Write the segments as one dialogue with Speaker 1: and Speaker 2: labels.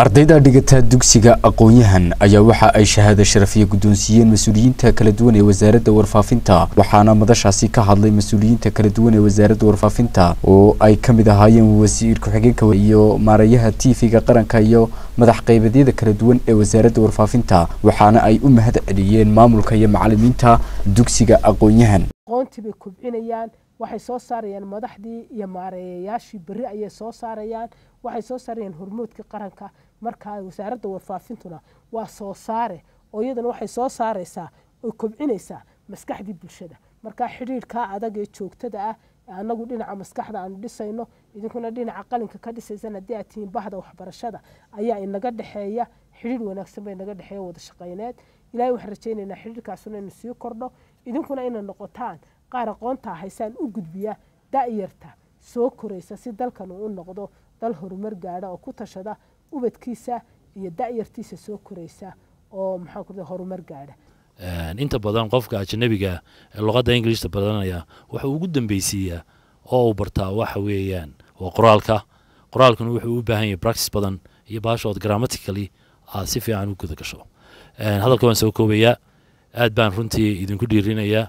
Speaker 1: ardayda dhigata dugsiga aqoon-yahan ayaa waxa ay shahaada sharafiya guddoonsiiyeen mas-uuliyiinta kala duwan ee wasaaradda warfaafinta waxaana madashaasi ka hadlay mas-uuliyiinta kala duwan ee wasaaradda warfaafinta oo ay ka mid ahaayeen wasiir ku-xigeenka iyo maarayaha tv-ga qaranka iyo madax qeybadyada kala duwan ee wasaaradda warfaafinta waxaana ay u mahad celiyeen maamulka iyo macalimiinta dugsiga aqoon-yahan
Speaker 2: aqoontii bay kobcinayaan waxay soo saarayaan madaxdii iyo maareeyayaashii beri ayay soo saarayaan waxay soo saarayaan hormoodkii qaranka markaa wasaaradda warfaafintuna waa soo saare oo iyadana waxay soo saaraysaa oo kobcinaysaa maskaxdii bulshada markaa xidhiirkaa adag ee joogtada ah anagu dhinaca maskaxda aanu dhisayno idinkuna dhinaca qalinka ka dhisaysan haddii aad tihiin bahda waxbarashada ayaa inaga dhexeeya xidhiir wanaagsan baa inaga dhexeeya wada shaqayneed ilaahay waxaan rajaynaynaa xidhiirkaasuna inu sii kordho idinkuna inay noqotaan qaar aqoontaa ah haysaan u gudbiya da'yarta soo koraysa si dalkan uu u noqdo dal horumar gaadha oo ku tashada ubadkiisa iyo da'yartiisa soo koraysa oo maxaa ku horumar gaadha
Speaker 3: inta badan qofka ajanabiga luqadda ingiliishta badanaya wuxuu ugu dambeysiiyaa oo uu bartaa waxa weeyaan waa qoraalka qoraalkuna wuxuu u baahan yahay practice badan iyo baashood grammatically aad si fiican u guda hadalka waan soo koobayaa aad baan runtii idinku dhiirinayaa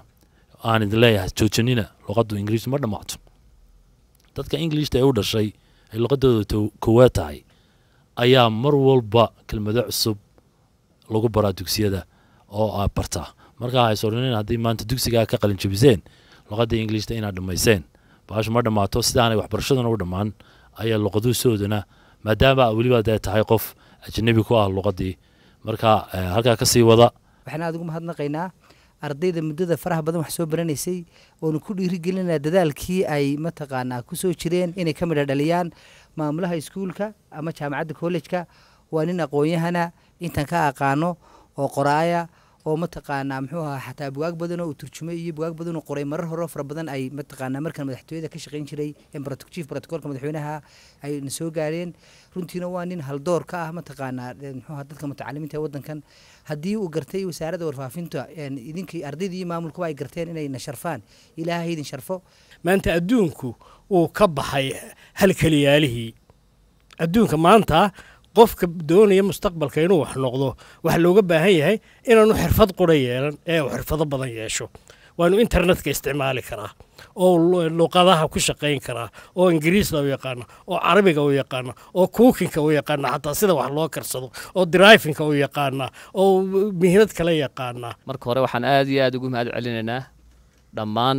Speaker 3: aan idin leeyahay joojanina luqaddu ingiriis ma dhamaato dadka ingilishta ee u dhashay ay luqadooda kowaad tahay ayaa mar walba kelmado cusub lagu baraa dugsiyada oo aad bartaa markaa haisodhanen haddii maanta dugsigaa ka qalin jabiseen luqadda ingilishta inaad dhammayseen baashu ma dhammaato sidaanay waxbarashaduna u dhammaan ayaa luqadusoodana maadaama weliba dee tahay qof ajanabi ku ah luqadii markaa eh, halkaa ka sii wada
Speaker 4: waxaan aad ugu mahadnaqaynaa ardayda muddada faraha badan wax soo baranaysay oonu ku dhiirigelinaa dadaalkii ay mataqaanaa kusoo jireen inay ka midha dhaliyaan maamulaha iskuulka ama jaamacadda kollejka waa nin aqoon-yahana intan ka aqaano oo qoraaya oo mataqaanaa muxuu ahaa xataa bugaag badan oo uu turjumay iyo bugaag badan oo qoray marar hore fara badan ay mataqaanaa markan madaxtooyada ka shaqeyn jiray chief protocolka madaxweynaha ay na soo gaareen runtiina waa nin haldoor ka ah mataqaanaa muxuuaha dadka mutacalimiinta ee waddankan haddii uu gartay wasaaradda warfaafinta idinkii ardaydii iyo maamulkuba ay garteen inay na sharfaan ilaahay idin sharfo maanta adduunku uu ka baxay halkeliyaalihii adduunka maanta
Speaker 1: qofka doonaya mustaqbalka inuu wax noqdo waxaa looga baahan yahay inaanu xirfad qura yeelan ee u xirfado badan yeesho waanu internetka isticmaali karaa oo luqadaha ku shaqayn karaa oo ingiriisda u yaqaano oo carabiga u yaqaano oo kuukinka u yaqaana xataa sida wax loo karsado oo draifinka u yaqaana oo mihnad kale yaqaana marka hore waxaan aad iyo aad ugu mahad celinaynaa dhammaan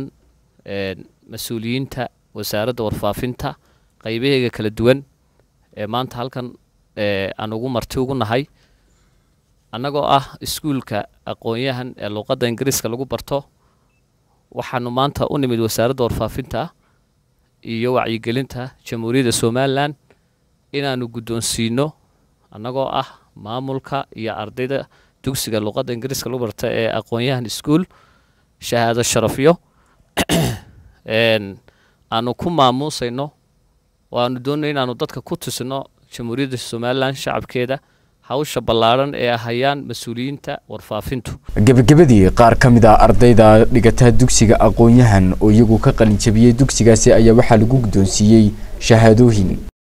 Speaker 1: mas-uuliyiinta wasaaradda warfaafinta qaybaheega kala duwan ee maanta halkan aan ugu marti ugu nahay annagoo ah iskuulka aqoonyahan yahan ee luuqadda ingiriiska lagu barto waxaanu maanta u nimid wasaaradda warfaafinta iyo wacyigelinta jamhuuriyadda somalilan inaanu guddoonsiino annagoo ah maamulka iyo ardayda dugsiga luuqadda ingiriiska lagu barta ee aqoonyahan yahan iskuul shahaado sharafyo aanu ku maamuusayno oo aanu doonay inaanu dadka ku tusino jamhuuriyadda somalilan shacabkeeda hawsha ballaadhan ee ahayaan mas-uuliyiinta warfaafintu gebagabadii qaar ka mid a ah ardayda dhigata dugsiga aqoon-yahan oo iyagu ka qalinjabiyey dugsigaasi ayaa waxaa lagu guddoonsiiyey shahaadooyin